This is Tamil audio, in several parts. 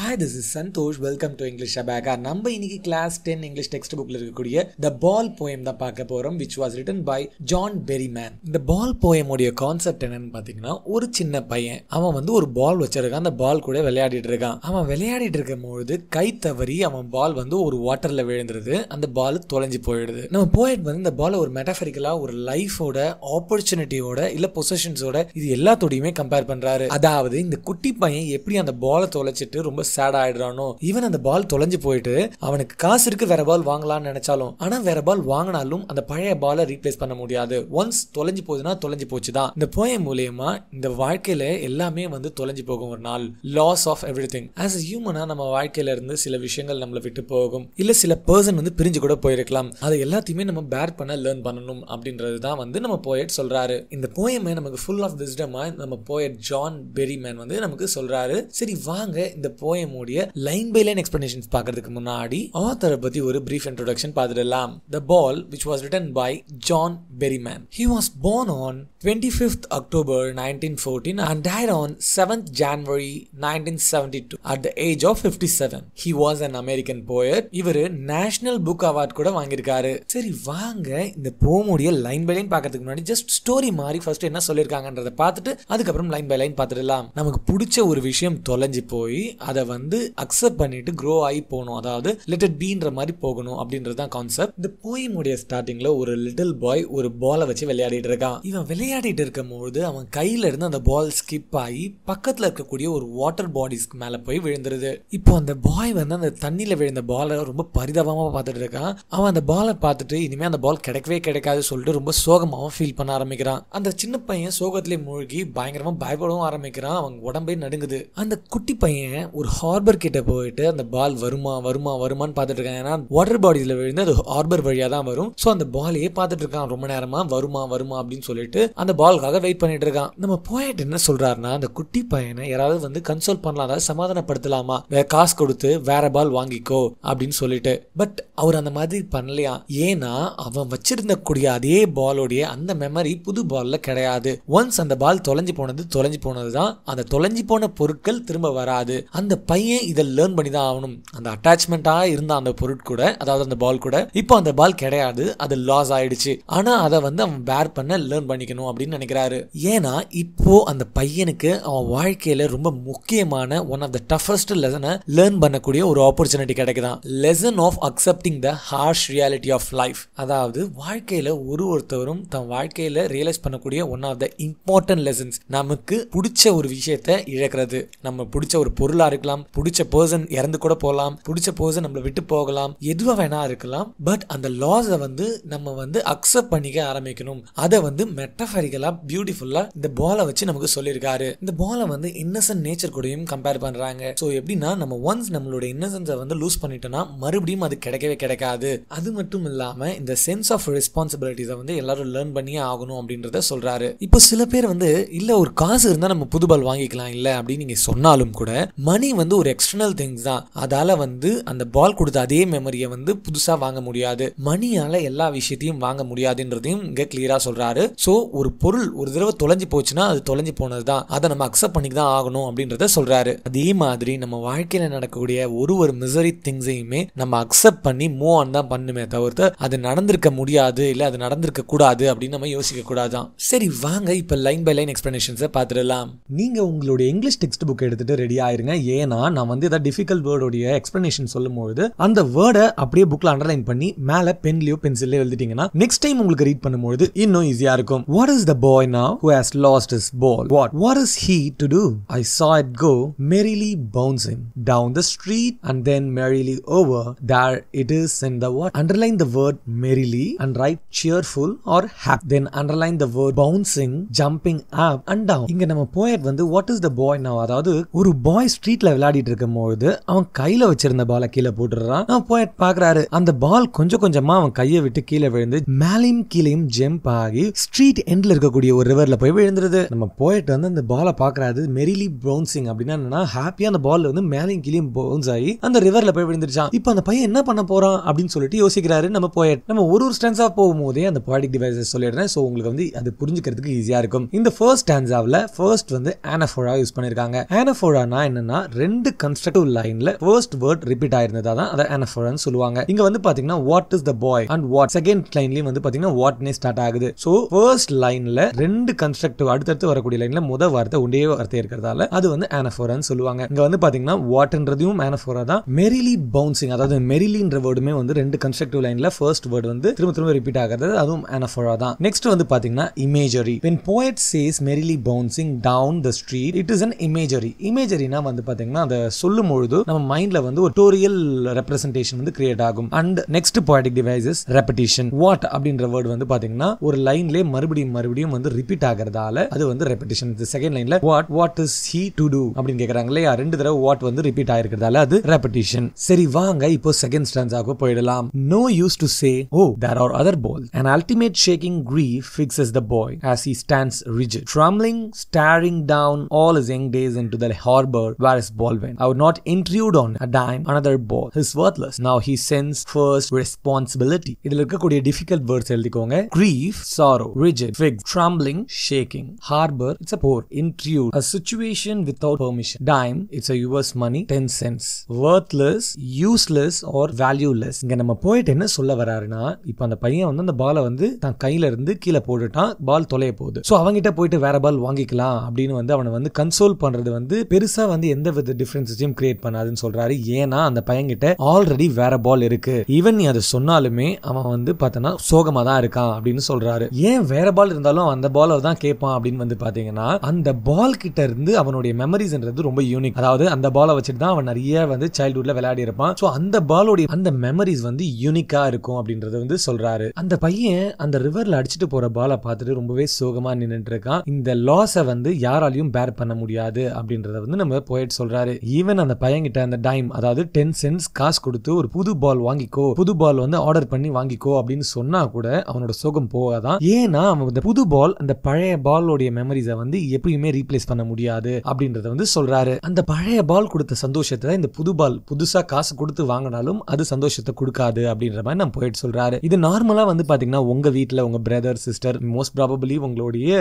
Hi this is Santosh welcome to English அபேகா நம்ம இன்னைக்கு கிளாஸ் டென் இங்கிலீஷ் டெக்ஸ்ட் புக்ல இருக்கக்கூடிய த பால் போயம் தான் பார்க்க போறோம் which was written by John Berryman இந்த பால் போயமுடைய கான்செப்ட் என்னன்னு பாத்தீங்கன்னா ஒரு சின்ன பையன் அவன் வந்து ஒரு பால் வச்சிருக்கான் அந்த பால் கூட விளையாடிட்டு இருக்கான் அவன் விளையாடிட்டு இருக்கும் பொழுது கை தவறி அவன் பால் வந்து ஒரு வாட்டர்ல விழுந்துருது அந்த பால் தொலைஞ்சு போயிடுது நம்ம போயிட் வந்து இந்த பால் ஒரு மெட்டாஃபரிக்கலா ஒரு லைஃபோட ஆப்பர்ச்சுனிட்டியோட இல்ல பொசிஷன்ஸோட இது எல்லாத்தோடையுமே கம்பேர் பண்றாரு அதாவது இந்த குட்டி பையன் எப்படி அந்த பாலை தொலைச்சிட்டு ரொம்ப சேட் ஆயிடுறானோ ஈவன் அந்த பால் தொலைஞ்சு போயிட்டு அவனுக்கு காசு இருக்கு வேற பால் வாங்கலாம்னு நினைச்சாலும் ஆனா வேற பால் வாங்கினாலும் அந்த பழைய பால ரீப்ளேஸ் பண்ண முடியாது ஒன்ஸ் தொலைஞ்சு போகுதுன்னா தொலைஞ்சு போச்சு தான் இந்த போயம் மூலியமா இந்த வாழ்க்கையில எல்லாமே வந்து தொலைஞ்சு போகும் ஒரு நாள் loss of everything as a ஹியூமனா நம்ம வாழ்க்கையில இருந்து சில விஷயங்கள் நம்மளை விட்டு போகும் இல்ல சில பர்சன் வந்து பிரிஞ்சு கூட போயிருக்கலாம் அது எல்லாத்தையுமே நம்ம பேர் பண்ண லேர்ன் பண்ணணும் அப்படின்றது தான் வந்து நம்ம போயட் சொல்றாரு இந்த போயமே நமக்கு ஃபுல் ஆஃப் விஸ்டமா நம்ம போயட் ஜான் பெரிமேன் வந்து நமக்கு சொல்றாரு சரி வாங்க இந்த போயம் போயமுடைய லைன் பை லைன் எக்ஸ்பிளனேஷன்ஸ் பார்க்கறதுக்கு முன்னாடி ஆத்தரை பத்தி ஒரு பிரீஃப் இன்ட்ரோடக்ஷன் பார்த்துடலாம் the ball which was written by John Berryman he was born on 25th October 1914 and died on 7th January 1972 at the age of 57. He was an American poet. இவர் நேஷனல் புக் அவார்ட் கூட வாங்கியிருக்காரு சரி வாங்க இந்த போமுடைய லைன் பை லைன் பார்க்கறதுக்கு முன்னாடி ஜஸ்ட் ஸ்டோரி மாதிரி ஃபர்ஸ்ட் என்ன சொல்லியிருக்காங்கன்றதை பார்த்துட்டு அதுக்கப்புறம் லைன் பை லைன் பார்த்துடலாம் நமக்கு பிடிச்ச ஒரு விஷயம் தொலைஞ்சு போய் அதை அதை வந்து அக்செப்ட் பண்ணிட்டு க்ரோ ஆகி போகணும் அதாவது லெட் இட் பீன்ற மாதிரி போகணும் அப்படின்றது தான் கான்செப்ட் இந்த போயமுடைய ஸ்டார்டிங்ல ஒரு லிட்டில் பாய் ஒரு பாலை வச்சு விளையாடிட்டு இருக்கான் இவன் விளையாடிட்டு பொழுது அவன் கையில இருந்து அந்த பால் ஸ்கிப் ஆகி பக்கத்துல இருக்கக்கூடிய ஒரு வாட்டர் பாடிஸ்க்கு மேல போய் விழுந்துருது இப்போ அந்த பாய் வந்து அந்த தண்ணியில விழுந்த பாலை ரொம்ப பரிதாபமா பார்த்துட்டு இருக்கான் அவன் அந்த பாலை பார்த்துட்டு இனிமே அந்த பால் கிடைக்கவே கிடைக்காது சொல்லிட்டு ரொம்ப சோகமாகவும் ஃபீல் பண்ண ஆரம்பிக்கிறான் அந்த சின்ன பையன் சோகத்திலே மூழ்கி பயங்கரமா பயப்படவும் ஆரம்பிக்கிறான் அவன் உடம்பே நடுங்குது அந்த குட்டி பையன் ஒரு ஹார்பர் கிட்ட போயிட்டு அந்த பால் வருமா வருமா வருமானு பார்த்துட்டு இருக்காங்க ஏன்னா வாட்டர் பாடியில் விழுந்து அது ஹார்பர் வழியாக தான் வரும் ஸோ அந்த பாலையே பார்த்துட்டு இருக்கான் ரொம்ப நேரமாக வருமா வருமா அப்படின்னு சொல்லிட்டு அந்த பாலுக்காக வெயிட் பண்ணிட்டு இருக்கான் நம்ம போயிட்டு என்ன சொல்றாருன்னா அந்த குட்டி பையனை யாராவது வந்து கன்சோல் பண்ணலாம் அதாவது சமாதானப்படுத்தலாமா வேற காசு கொடுத்து வேற பால் வாங்கிக்கோ அப்படின்னு சொல்லிட்டு பட் அவர் அந்த மாதிரி பண்ணலையா ஏன்னா அவன் வச்சிருந்த கூடிய அதே பாலோடைய அந்த மெமரி புது பால்ல கிடையாது ஒன்ஸ் அந்த பால் தொலைஞ்சு போனது தொலைஞ்சு போனது தான் அந்த தொலைஞ்சு போன பொருட்கள் திரும்ப வராது அந்த பையன் இதை லேர்ன் பண்ணி தான் ஆகணும் அந்த அட்டாச்மெண்டாக இருந்த அந்த பொருட்கூட அதாவது அந்த பால் கூட இப்போ அந்த பால் கிடையாது அது லாஸ் ஆயிடுச்சு ஆனால் அதை வந்து அவன் பேர் பண்ண லேர்ன் பண்ணிக்கணும் அப்படின்னு நினைக்கிறாரு ஏன்னா இப்போ அந்த பையனுக்கு அவன் வாழ்க்கையில் ரொம்ப முக்கியமான ஒன் ஆஃப் த டஃபஸ்ட் லெசனை லேர்ன் பண்ணக்கூடிய ஒரு ஆப்பர்ச்சுனிட்டி கிடைக்குதான் lesson of accepting the harsh reality of life அதாவது வாழ்க்கையில் ஒரு ஒருத்தவரும் தன் வாழ்க்கையில் ரியலைஸ் பண்ணக்கூடிய one of the important lessons நமக்கு பிடிச்ச ஒரு விஷயத்தை இழக்கிறது நம்ம பிடிச்ச ஒரு பொருளாக இருக்கலாம் இருக்கலாம் பிடிச்ச பர்சன் இறந்து கூட போகலாம் பிடிச்ச பர்சன் நம்மளை விட்டு போகலாம் எதுவாக வேணா இருக்கலாம் பட் அந்த லாஸை வந்து நம்ம வந்து அக்செப்ட் பண்ணிக்க ஆரம்பிக்கணும் அதை வந்து மெட்டஃபரிக்கலாக பியூட்டிஃபுல்லாக இந்த பாலை வச்சு நமக்கு சொல்லியிருக்காரு இந்த பாலை வந்து இன்னசென்ட் நேச்சர் கூடயும் கம்பேர் பண்ணுறாங்க ஸோ எப்படின்னா நம்ம ஒன்ஸ் நம்மளோட இன்னசென்ஸை வந்து லூஸ் பண்ணிட்டோம்னா மறுபடியும் அது கிடைக்கவே கிடைக்காது அது மட்டும் இல்லாமல் இந்த சென்ஸ் ஆஃப் ரெஸ்பான்சிபிலிட்டிஸை வந்து எல்லாரும் லேர்ன் பண்ணியே ஆகணும் அப்படின்றத சொல்கிறாரு இப்போ சில பேர் வந்து இல்லை ஒரு காசு இருந்தால் நம்ம புது பால் வாங்கிக்கலாம் இல்லை அப்படின்னு நீங்கள் சொன்னாலும் கூட மணி வந்து ஒரு எக்ஸ்டர்னல் திங்ஸ் தான் அதால வந்து அந்த பால் கொடுத்த அதே மெமரியை வந்து புதுசா வாங்க முடியாது மணியால எல்லா விஷயத்தையும் வாங்க முடியாதுன்றதையும் இங்க கிளியரா சொல்றாரு ஸோ ஒரு பொருள் ஒரு தடவை தொலைஞ்சு போச்சுன்னா அது தொலைஞ்சு போனது தான் அதை நம்ம அக்செப்ட் பண்ணி தான் ஆகணும் அப்படின்றத சொல்றாரு அதே மாதிரி நம்ம வாழ்க்கையில நடக்கக்கூடிய ஒரு ஒரு மிசரி திங்ஸையுமே நம்ம அக்செப்ட் பண்ணி மூவ் ஆன் தான் பண்ணுமே தவிர்த்து அது நடந்திருக்க முடியாது இல்லை அது நடந்திருக்க கூடாது அப்படின்னு நம்ம யோசிக்க கூடாதான் சரி வாங்க இப்போ லைன் பை லைன் எக்ஸ்பிளனேஷன்ஸை பார்த்துடலாம் நீங்க உங்களுடைய இங்கிலீஷ் டெக்ஸ்ட் புக் எடுத்துட்டு ரெடி ஆயிருங்க ஏன் ஏன்னா நான் வந்து ஏதாவது டிஃபிகல்ட் வேர்டோடைய எக்ஸ்பிளனேஷன் சொல்லும்போது அந்த வேர்டை அப்படியே புக்ல அண்டர்லைன் பண்ணி மேல பென்லயோ பென்சிலே எழுதிட்டீங்கன்னா நெக்ஸ்ட் டைம் உங்களுக்கு ரீட் பண்ணும்போது இன்னும் ஈஸியா இருக்கும் what is the boy now who has lost is ball what what is he to do I saw it go merrily bouncing down the street and then merrily over there it is in the what underline the word merrily and write cheerful or happy then underline the word bouncing jumping up and down இங்க நம்ம போயட் வந்து வாட் இஸ் த பாய் நா அதாவது ஒரு பாய் ஸ்ட்ரீட்ல விளையாடிட்டு போது அவன் கையில வச்சிருந்த பாலை கீழே போட்டுறான் அவன் போய் பாக்குறாரு அந்த பால் கொஞ்சம் கொஞ்சமா அவன் கையை விட்டு கீழே விழுந்து மேலையும் கீழையும் ஜம்ப் ஆகி ஸ்ட்ரீட் எண்ட்ல இருக்கக்கூடிய ஒரு ரிவர்ல போய் விழுந்துருது நம்ம போயிட்டு வந்து அந்த பாலை பாக்குறாரு மெரிலி பிரௌன்சிங் அப்படின்னா என்னன்னா ஹாப்பியா அந்த பால் வந்து மேலையும் கீழையும் பவுன்ஸ் ஆகி அந்த ரிவர்ல போய் விழுந்துருச்சான் இப்போ அந்த பையன் என்ன பண்ண போறான் அப்படின்னு சொல்லிட்டு யோசிக்கிறாரு நம்ம போயிட் நம்ம ஒரு ஒரு ஸ்டான்ஸா போகும்போதே அந்த பாடிக் டிவைஸ் சொல்லிடுறேன் ஸோ உங்களுக்கு வந்து அது புரிஞ்சுக்கிறதுக்கு ஈஸியா இருக்கும் இந்த ஃபர்ஸ்ட் ஸ்டான்ஸாவில் ஃபர்ஸ்ட் வந்து ஆனஃபோரா யூஸ் பண்ணிருக்காங்க ஆனஃபோரானா என்னன்னா ரெண்டு கன்ஸ்ட்ரக்டிவ் லைன்ல ஃபர்ஸ்ட் வேர்ட் ரிப்பீட் ஆயிருந்ததா தான் அதை அனஃபரன் சொல்லுவாங்க இங்க வந்து பாத்தீங்கன்னா what is the boy and what second லைன்லயும் வந்து பாத்தீங்கன்னா வாட்னே ஸ்டார்ட் ஆகுது ஸோ ஃபர்ஸ்ட் லைன்ல ரெண்டு கன்ஸ்ட்ரக்டிவ் அடுத்தடுத்து வரக்கூடிய லைன்ல முத வார்த்தை ஒண்டே வார்த்தை இருக்கிறதால அது வந்து அனஃபோரன் சொல்லுவாங்க இங்க வந்து பாத்தீங்கன்னா வாட்ன்றதையும் அனஃபோரா தான் மெரிலி பவுன்சிங் அதாவது மெரிலின்ற வேர்டுமே வந்து ரெண்டு கன்ஸ்ட்ரக்டிவ் லைன்ல ஃபர்ஸ்ட் வேர்டு வந்து திரும்ப திரும்ப ரிப்பீட் ஆகிறது அதுவும் அனஃபோரா தான் நெக்ஸ்ட் வந்து பாத்தீங்கன்னா imagery when poet says merrily bouncing down the street it is an imagery இமேஜரினா வந்து பாத்தீங்கன்னா பார்த்தீங்கன்னா அதை சொல்லும் பொழுது நம்ம மைண்ட்ல வந்து ஒரு டோரியல் ரெப்ரஸன்டேஷன் வந்து கிரியேட் ஆகும் and next poetic devices repetition what அப்படின்ற வேர்டு வந்து பார்த்தீங்கன்னா ஒரு லைன்லேயே மறுபடியும் மறுபடியும் வந்து ரிப்பீட் ஆகிறதால அது வந்து ரெப்படிஷன் செகண்ட் லைன்ல what what is he to do அப்படின்னு கேட்கறாங்க இல்லையா ரெண்டு தடவை வாட் வந்து ரிப்பீட் ஆயிருக்கிறதால அது ரெப்படிஷன் சரி வாங்க இப்போ செகண்ட் ஆக போயிடலாம் no use to say O there are other ball and ultimate shaking grief fixes the boy as he stands rigid trembling staring down all is young days into the harbour where is Baldwin. I would not intrude on a dime another ball. He's worthless. Now he sends first responsibility. இதில் இருக்கக்கூடிய difficult words எழுதிக்கோங்க grief, sorrow, rigid, fig, trembling, shaking, harbor, it's a poor, intrude, a situation without permission, dime, it's a US money, 10 cents, worthless, useless or valueless. இங்க நம்ம போயிட்டு என்ன சொல்ல வராருன்னா இப்போ அந்த பையன் வந்து அந்த பாலை வந்து தான் கையில இருந்து கீழே போட்டுட்டான் பால் தொலைய போகுது ஸோ அவங்ககிட்ட போயிட்டு வேற பால் வாங்கிக்கலாம் அப்படின்னு வந்து அவனை வந்து கன்சோல் பண்றது வந்து பெருசா வந்து எந்த வித அது டிஃபரன்ஸையும் கிரியேட் பண்ணாதுன்னு சொல்றாரு ஏன்னா அந்த பையன்கிட்ட ஆல்ரெடி வேற பால் இருக்கு ஈவன் நீ அதை சொன்னாலுமே அவன் வந்து பார்த்தோன்னா சோகமா தான் இருக்கான் அப்படின்னு சொல்றாரு ஏன் வேற பால் இருந்தாலும் அந்த பால் தான் கேட்பான் அப்படின்னு வந்து பார்த்தீங்கன்னா அந்த பால் கிட்ட இருந்து அவனுடைய மெமரிஸ்ன்றது ரொம்ப யூனிக் அதாவது அந்த பாலை வச்சுட்டு தான் அவன் நிறைய வந்து சைல்ட்ஹுட்ல விளையாடி இருப்பான் ஸோ அந்த பாலோடைய அந்த மெமரிஸ் வந்து யூனிக்கா இருக்கும் அப்படின்றத வந்து சொல்றாரு அந்த பையன் அந்த ரிவர்ல அடிச்சுட்டு போற பாலை பார்த்துட்டு ரொம்பவே சோகமா நின்றுட்டு இருக்கான் இந்த லாஸை வந்து யாராலையும் பேர் பண்ண முடியாது அப்படின்றத வந்து நம்ம போயிட்டு சொல்றாரு சொல்றாரு ஈவன் அந்த பையன்கிட்ட அந்த டைம் அதாவது டென் சென்ட்ஸ் காசு கொடுத்து ஒரு புது பால் வாங்கிக்கோ புது பால் வந்து ஆர்டர் பண்ணி வாங்கிக்கோ அப்படின்னு சொன்னா கூட அவனோட சோகம் போகாதான் ஏன்னா அவன் இந்த புது பால் அந்த பழைய பாலோடைய மெமரிஸை வந்து எப்பயுமே ரீப்ளேஸ் பண்ண முடியாது அப்படின்றத வந்து சொல்றாரு அந்த பழைய பால் கொடுத்த சந்தோஷத்தை இந்த புது பால் புதுசா காசு கொடுத்து வாங்கினாலும் அது சந்தோஷத்தை கொடுக்காது அப்படின்ற மாதிரி நம்ம போயிட்டு சொல்றாரு இது நார்மலா வந்து பாத்தீங்கன்னா உங்க வீட்டுல உங்க பிரதர் சிஸ்டர் மோஸ்ட் ப்ராபபிளி உங்களுடைய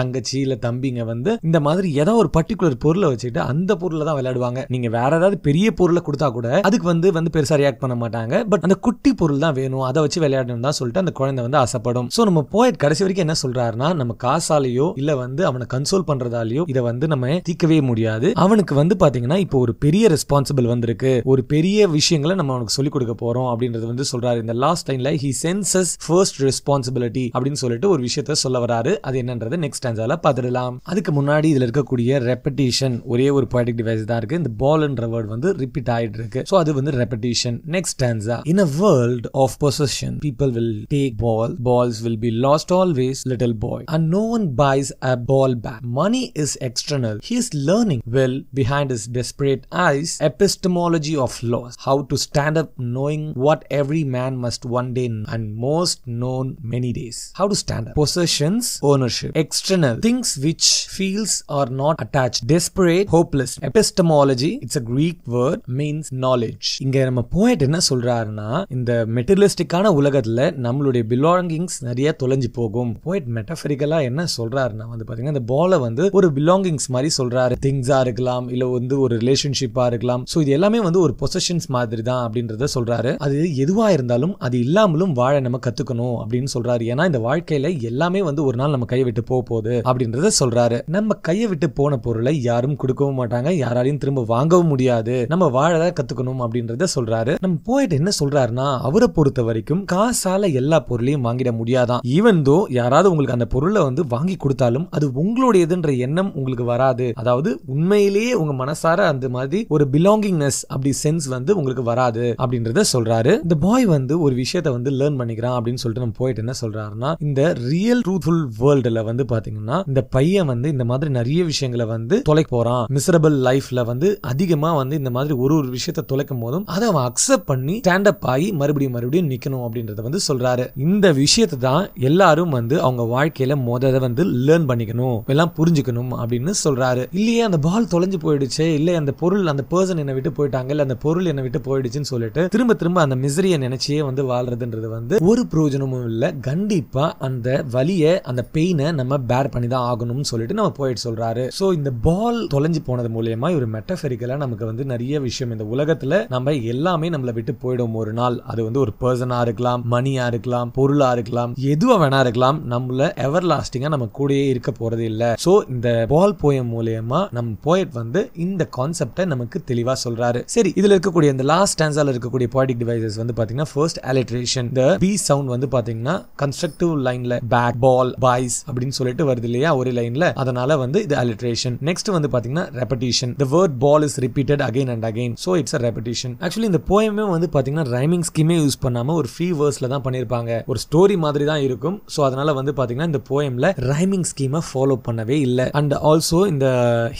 தங்கச்சி இல்ல தம்பிங்க வந்து இந்த மாதிரி ஏதோ ஒரு பர்டிகுலர் பொருளை வச்சுட்டு அந்த பொருளை தான் விளையாடுவாங்க நீங்க வேற ஏதாவது பெரிய பொருளை கொடுத்தா கூட அதுக்கு வந்து வந்து பெருசா ரியாக்ட் பண்ண மாட்டாங்க பட் அந்த குட்டி பொருள் தான் வேணும் அதை வச்சு விளையாடணும் தான் சொல்லிட்டு அந்த குழந்தை வந்து ஆசைப்படும் ஸோ நம்ம போயட் கடைசி வரைக்கும் என்ன சொல்றாருன்னா நம்ம காசாலேயோ இல்ல வந்து அவனை கன்சோல் பண்றதாலேயோ இதை வந்து நம்ம தீக்கவே முடியாது அவனுக்கு வந்து பாத்தீங்கன்னா இப்போ ஒரு பெரிய ரெஸ்பான்சிபிள் வந்திருக்கு ஒரு பெரிய விஷயங்களை நம்ம அவனுக்கு சொல்லிக் கொடுக்க போறோம் அப்படின்றது வந்து சொல்றாரு இந்த லாஸ்ட் டைம்ல ஹி சென்சஸ் ஃபர்ஸ்ட் ரெஸ்பான்சிபிலிட்டி அப்படின்னு சொல்லிட்டு ஒரு விஷயத்த சொல்ல வராரு அது என்னன்றது நெக்ஸ்ட் ஸ்டாண்டால பாத்துடலாம் அதுக்கு முன்னாடி இதுல இருக்கக்கூடிய ரெப்படேஷன் ஒரே ஒரு பாயிண்ட் டிவைஸ் தான் ரிப்பீட்டடாக இருக்குது இந்த பால்ன்ற வேர்ட் வந்து ரிப்பீட் ஆகிட்டு இருக்கு ஸோ அது வந்து repetition next stanza in a world of possession people will take ball balls will be lost always little boy and no one buys a ball back money is external he is learning well behind is desperate eyes epistemology of loss how to stand up knowing what every man must one day and most known many days how to stand up possessions ownership external things which feels R not attach desperate hopeless எபிஸ்டம் etymology it's a Greek word means knowledge இங்க நம்ம போயிட் என்ன சொல்றாருன்னா இந்த மெட்டீரியலிஸ்டிக்கான உலகத்துல நம்மளுடைய பிலாங்கிங்ஸ் நிறைய தொலைஞ்சு போகும் போயிட் மெட்டபரிக்கலா என்ன சொல்றாருன்னா வந்து பாத்தீங்கன்னா இந்த பாலை வந்து ஒரு பிலாங்கிங்ஸ் மாதிரி சொல்றாரு திங்ஸா இருக்கலாம் இல்ல வந்து ஒரு ரிலேஷன்ஷிப்பா இருக்கலாம் ஸோ இது எல்லாமே வந்து ஒரு பொசிஷன்ஸ் மாதிரி தான் அப்படின்றத சொல்றாரு அது எதுவா இருந்தாலும் அது இல்லாமலும் வாழ நம்ம கத்துக்கணும் அப்படின்னு சொல்றாரு ஏன்னா இந்த வாழ்க்கையில எல்லாமே வந்து ஒரு நாள் நம்ம கையை விட்டு போக போகுது அப்படின்றத சொல்றாரு நம்ம கையை விட்டு போன பொருளை யாரும் கொடுக்கவும் மாட்டாங்க யாராலையும் எதையும் திரும்ப வாங்கவும் முடியாது நம்ம வாழ கத்துக்கணும் அப்படின்றத சொல்றாரு நம்ம போயிட்டு என்ன சொல்றாருன்னா அவரை பொறுத்த வரைக்கும் காசால எல்லா பொருளையும் வாங்கிட முடியாதான் ஈவன் தோ யாராவது உங்களுக்கு அந்த பொருளை வந்து வாங்கி கொடுத்தாலும் அது உங்களுடையதுன்ற எண்ணம் உங்களுக்கு வராது அதாவது உண்மையிலேயே உங்க மனசார அந்த மாதிரி ஒரு பிலாங்கிங்னஸ் அப்படி சென்ஸ் வந்து உங்களுக்கு வராது அப்படின்றத சொல்றாரு இந்த பாய் வந்து ஒரு விஷயத்த வந்து லேர்ன் பண்ணிக்கிறான் அப்படின்னு சொல்லிட்டு நம்ம போயிட்டு என்ன சொல்றாருன்னா இந்த ரியல் ட்ரூத்ஃபுல் வேர்ல்டுல வந்து பாத்தீங்கன்னா இந்த பையன் வந்து இந்த மாதிரி நிறைய விஷயங்களை வந்து தொலைக்க போறான் மிசரபிள் லைஃப்ல லைஃப்பில் வந்து அதிகமா வந்து இந்த மாதிரி ஒரு ஒரு விஷயத்த தொலைக்கும் போதும் அதை அவன் அக்செப்ட் பண்ணி அப் ஆகி மறுபடியும் மறுபடியும் நிக்கணும் அப்படின்றத வந்து சொல்றாரு இந்த விஷயத்தை தான் எல்லாரும் வந்து அவங்க வாழ்க்கையில முதல்ல வந்து லேர்ன் பண்ணிக்கணும் எல்லாம் புரிஞ்சுக்கணும் அப்படின்னு சொல்றாரு இல்லையே அந்த பால் தொலைஞ்சு போயிடுச்சு இல்லை அந்த பொருள் அந்த பர்சன் என்னை விட்டு போயிட்டாங்க இல்ல அந்த பொருள் என்னை விட்டு போயிடுச்சுன்னு சொல்லிட்டு திரும்ப திரும்ப அந்த மிசரியை நினைச்சியே வந்து வாழ்றதுன்றது வந்து ஒரு பிரயோஜனமும் இல்லை கண்டிப்பாக அந்த வலியை அந்த பெயினை நம்ம பேர் பண்ணி தான் ஆகணும்னு சொல்லிட்டு நம்ம போயிட்டு சொல்கிறாரு ஸோ இந்த பால் தொலைஞ்சு போனது மூலியமா இவர் ஒரு மெட்டஃபரிக்கலாக நமக்கு வந்து நிறைய விஷயம் இந்த உலகத்தில் நம்ம எல்லாமே நம்மளை விட்டு போயிடும் ஒரு நாள் அது வந்து ஒரு பர்சனாக இருக்கலாம் மணியாக இருக்கலாம் பொருளாக இருக்கலாம் எதுவாக வேணா இருக்கலாம் நம்மள எவர் லாஸ்டிங்காக நம்ம கூடயே இருக்க போகிறது இல்லை ஸோ இந்த பால் போயம் மூலயமா நம்ம போயட் வந்து இந்த கான்செப்டை நமக்கு தெளிவாக சொல்கிறாரு சரி இதில் இருக்கக்கூடிய இந்த லாஸ்ட் ஸ்டான்ஸால் இருக்கக்கூடிய பாய்டிக் டிவைசஸ் வந்து பார்த்தீங்கன்னா first alliteration the B sound வந்து பார்த்தீங்கன்னா கன்ஸ்ட்ரக்டிவ் லைனில் பேக் பால் பாய்ஸ் அப்படின்னு சொல்லிட்டு வருது இல்லையா ஒரே லைனில் அதனால வந்து இது அலிட்ரேஷன் நெக்ஸ்ட் வந்து பார்த்தீங்கன்னா repetition word ball is repeated again and again so it's a repetition actually இந்த போயமே வந்து பார்த்தீங்கன்னா ரைமிங் ஸ்கீமே யூஸ் பண்ணாமல் ஒரு ஃப்ரீ வேர்ஸில் தான் பண்ணியிருப்பாங்க ஒரு ஸ்டோரி மாதிரி தான் இருக்கும் ஸோ அதனால வந்து பார்த்தீங்கன்னா இந்த போயமில் ரைமிங் ஸ்கீமை ஃபாலோ பண்ணவே இல்லை அண்ட் ஆல்சோ இந்த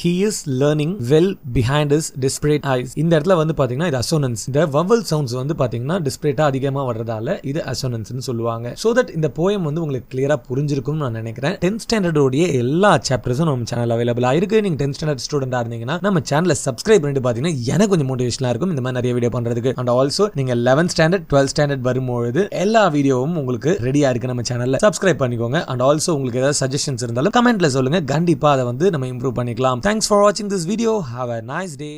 he is learning well behind is desperate eyes இந்த இடத்துல வந்து பார்த்தீங்கன்னா இது அசோனன்ஸ் இந்த வவல் சவுண்ட்ஸ் வந்து பார்த்தீங்கன்னா டிஸ்பிரேட்டாக அதிகமாக வர்றதால இது அசோனன்ஸ்னு சொல்லுவாங்க ஸோ தட் இந்த போயம் வந்து உங்களுக்கு கிளியராக புரிஞ்சிருக்கும்னு நான் நினைக்கிறேன் டென்த் ஸ்டாண்டர்டோடைய எல்லா சாப்டர்ஸும் நம்ம சேனல் அவைலபிளாக இருக்கு நீங்கள் டென்த் ஸ்டாண்டர்ட் ஸ்டூடெண்டாக இருந்தீங்கன்னா நம்ம சேனலை சப்ஸ்கிரைப் பண்ணிட்டு பார்த்தீங்கன்னா எனக்கு கொஞ்சம் மோட்டிவேஷனாக இருக்கும் இந்த மாதிரி நிறைய வீடியோ பண்ணுறதுக்கு அண்ட் ஆல்சோ நீங்கள் லெவன்த் ஸ்டாண்டர்ட் டுவெல்த் ஸ்டாண்டர்ட் வரும்பொழுது எல்லா வீடியோவும் உங்களுக்கு ரெடியாக இருக்குது நம்ம சேனலில் சப்ஸ்கிரைப் பண்ணிக்கோங்க அண்ட் ஆல்சோ உங்களுக்கு ஏதாவது சஜஷன்ஸ் இருந்தாலும் கமெண்ட்டில் சொல்லுங்கள் கண்டிப்பாக அதை வந்து நம்ம இம்ப்ரூவ் பண்ணிக்கலாம் தேங்க்ஸ் ஃபார் வாட்சிங் this video have a nice day